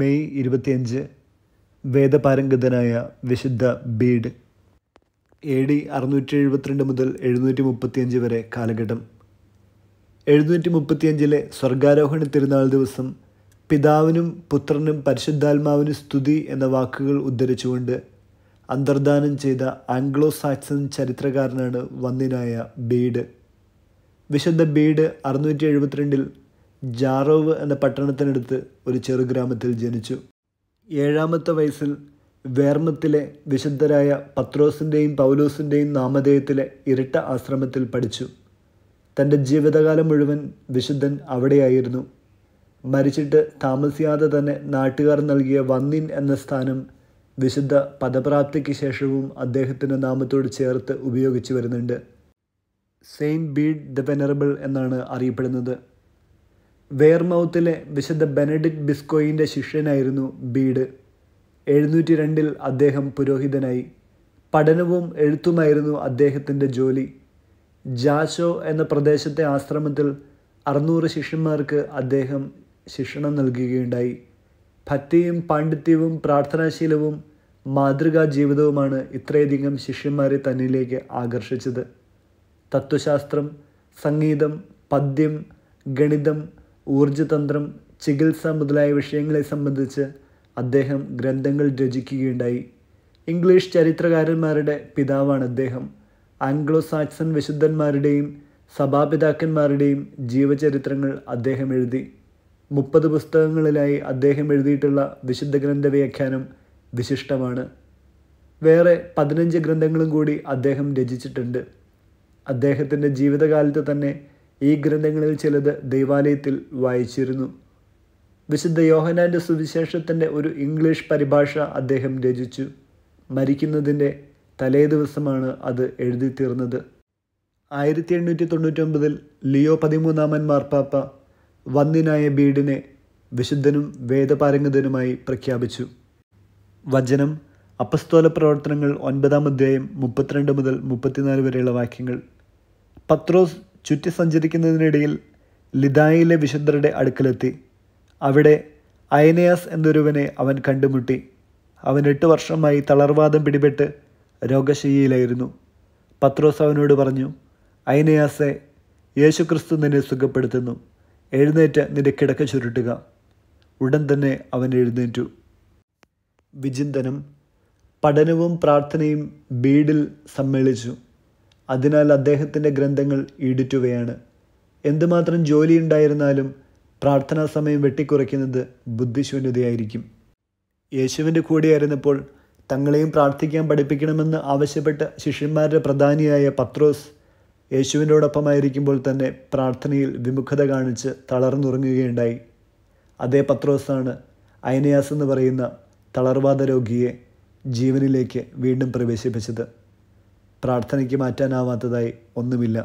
May ഇരുപത്തിയഞ്ച് വേദപാരംഗതനായ വിശുദ്ധ Bede A D അറുന്നൂറ്റി എഴുപത്തിരണ്ട് മുതൽ എഴുന്നൂറ്റി മുപ്പത്തിയഞ്ച് വരെ കാലഘട്ടം എഴുന്നൂറ്റി മുപ്പത്തിയഞ്ചിലെ സ്വർഗാരോഹണ തിരുനാൾ ദിവസം പിതാവിനും പുത്രനും പരിശുദ്ധാത്മാവിനും സ്തുതി എന്ന വാക്കുകൾ ഉദ്ധരിച്ചുകൊണ്ട് അന്തർദാനം ചെയ്ത ആംഗ്ലോ സാക്സൺ ചരിത്രകാരനാണ് വന്നിനായ ബീഡ് വിശുദ്ധ ബീഡ് അറുന്നൂറ്റി എഴുപത്തിരണ്ടിൽ ജാറോവ് എന്ന പട്ടണത്തിനടുത്ത് ഒരു ചെറു ഗ്രാമത്തിൽ ജനിച്ചു ഏഴാമത്തെ വയസ്സിൽ വേർമത്തിലെ വിശുദ്ധരായ പത്രോസിൻ്റെയും പൗലോസിൻ്റെയും നാമധേയത്തിലെ ഇരട്ട ആശ്രമത്തിൽ പഠിച്ചു തൻ്റെ ജീവിതകാലം മുഴുവൻ വിശുദ്ധൻ അവിടെയായിരുന്നു മരിച്ചിട്ട് താമസിയാതെ തന്നെ നാട്ടുകാർ നൽകിയ വന്നിൻ എന്ന സ്ഥാനം വിശുദ്ധ പദപ്രാപ്തിക്ക് ശേഷവും അദ്ദേഹത്തിൻ്റെ നാമത്തോട് ചേർത്ത് ഉപയോഗിച്ചു വരുന്നുണ്ട് സെയിൻറ്റ് ബീഡ് ദ വെനറബിൾ എന്നാണ് അറിയപ്പെടുന്നത് വേർമൗത്തിലെ വിശുദ്ധ ബെനഡിക്ട് ബിസ്കോയിൻ്റെ ശിഷ്യനായിരുന്നു ബീഡ് എഴുന്നൂറ്റി രണ്ടിൽ അദ്ദേഹം പുരോഹിതനായി പഠനവും എഴുത്തുമായിരുന്നു അദ്ദേഹത്തിൻ്റെ ജോലി ജാഷോ എന്ന പ്രദേശത്തെ ആശ്രമത്തിൽ അറുന്നൂറ് ശിഷ്യന്മാർക്ക് അദ്ദേഹം ശിക്ഷണം നൽകുകയുണ്ടായി ഭക്തിയും പാണ്ഡിത്യവും പ്രാർത്ഥനാശീലവും മാതൃകാ ജീവിതവുമാണ് ഇത്രയധികം ശിഷ്യന്മാരെ തന്നിലേക്ക് ആകർഷിച്ചത് തത്വശാസ്ത്രം സംഗീതം പദ്യം ഗണിതം ഊർജ്ജതന്ത്രം ചികിത്സ മുതലായ വിഷയങ്ങളെ സംബന്ധിച്ച് അദ്ദേഹം ഗ്രന്ഥങ്ങൾ രചിക്കുകയുണ്ടായി ഇംഗ്ലീഷ് ചരിത്രകാരന്മാരുടെ പിതാവാണ് അദ്ദേഹം ആംഗ്ലോ സാക്സൺ വിശുദ്ധന്മാരുടെയും സഭാപിതാക്കന്മാരുടെയും ജീവചരിത്രങ്ങൾ അദ്ദേഹം എഴുതി മുപ്പത് പുസ്തകങ്ങളിലായി അദ്ദേഹം എഴുതിയിട്ടുള്ള വിശുദ്ധ ഗ്രന്ഥ വ്യാഖ്യാനം വിശിഷ്ടമാണ് വേറെ പതിനഞ്ച് ഗ്രന്ഥങ്ങളും കൂടി അദ്ദേഹം രചിച്ചിട്ടുണ്ട് അദ്ദേഹത്തിൻ്റെ ജീവിതകാലത്ത് തന്നെ ഈ ഗ്രന്ഥങ്ങളിൽ ചിലത് ദൈവാലയത്തിൽ വായിച്ചിരുന്നു വിശുദ്ധ യോഹനാൻ്റെ സുവിശേഷത്തിൻ്റെ ഒരു ഇംഗ്ലീഷ് പരിഭാഷ അദ്ദേഹം രചിച്ചു മരിക്കുന്നതിൻ്റെ തലേ ദിവസമാണ് അത് എഴുതി തീർന്നത് ആയിരത്തി എണ്ണൂറ്റി തൊണ്ണൂറ്റൊമ്പതിൽ ലിയോ പതിമൂന്നാമൻ മാർപ്പാപ്പ വന്നിനായ ബീഡിനെ വിശുദ്ധനും വേദപാരംഗതനുമായി പ്രഖ്യാപിച്ചു വചനം അപസ്തോല പ്രവർത്തനങ്ങൾ ഒൻപതാം അധ്യായം മുപ്പത്തിരണ്ട് മുതൽ മുപ്പത്തിനാല് വരെയുള്ള വാക്യങ്ങൾ പത്രോസ് ചുറ്റി സഞ്ചരിക്കുന്നതിനിടയിൽ ലിതായിലെ വിശുദ്ധരുടെ അടുക്കലെത്തി അവിടെ അയനയാസ് എന്നൊരുവനെ അവൻ കണ്ടുമുട്ടി അവൻ എട്ട് വർഷമായി തളർവാദം പിടിപെട്ട് രോഗശയ്യയിലായിരുന്നു പത്രോസ് അവനോട് പറഞ്ഞു അയനയാസെ യേശുക്രിസ്തു നിന്നെ സുഖപ്പെടുത്തുന്നു എഴുന്നേറ്റ് നിന്റെ കിടക്ക ചുരുട്ടുക ഉടൻ തന്നെ അവൻ എഴുന്നേറ്റു വിചിന്തനം പഠനവും പ്രാർത്ഥനയും ബീഡിൽ സമ്മേളിച്ചു അതിനാൽ അദ്ദേഹത്തിൻ്റെ ഗ്രന്ഥങ്ങൾ ഈടുറ്റുകയാണ് എന്തുമാത്രം ജോലിയുണ്ടായിരുന്നാലും പ്രാർത്ഥനാ സമയം വെട്ടിക്കുറയ്ക്കുന്നത് ബുദ്ധിശൂന്യതയായിരിക്കും യേശുവിൻ്റെ കൂടെയായിരുന്നപ്പോൾ തങ്ങളെയും പ്രാർത്ഥിക്കാൻ പഠിപ്പിക്കണമെന്ന് ആവശ്യപ്പെട്ട ശിഷ്യന്മാരുടെ പ്രധാനിയായ പത്രോസ് യേശുവിനോടൊപ്പമായിരിക്കുമ്പോൾ തന്നെ പ്രാർത്ഥനയിൽ വിമുഖത കാണിച്ച് തളർന്നുറങ്ങുകയുണ്ടായി അതേ പത്രോസാണ് അയനയാസ് എന്ന് പറയുന്ന തളർവാദ രോഗിയെ ജീവനിലേക്ക് വീണ്ടും പ്രവേശിപ്പിച്ചത് പ്രാർത്ഥനയ്ക്ക് മാറ്റാനാവാത്തതായി ഒന്നുമില്ല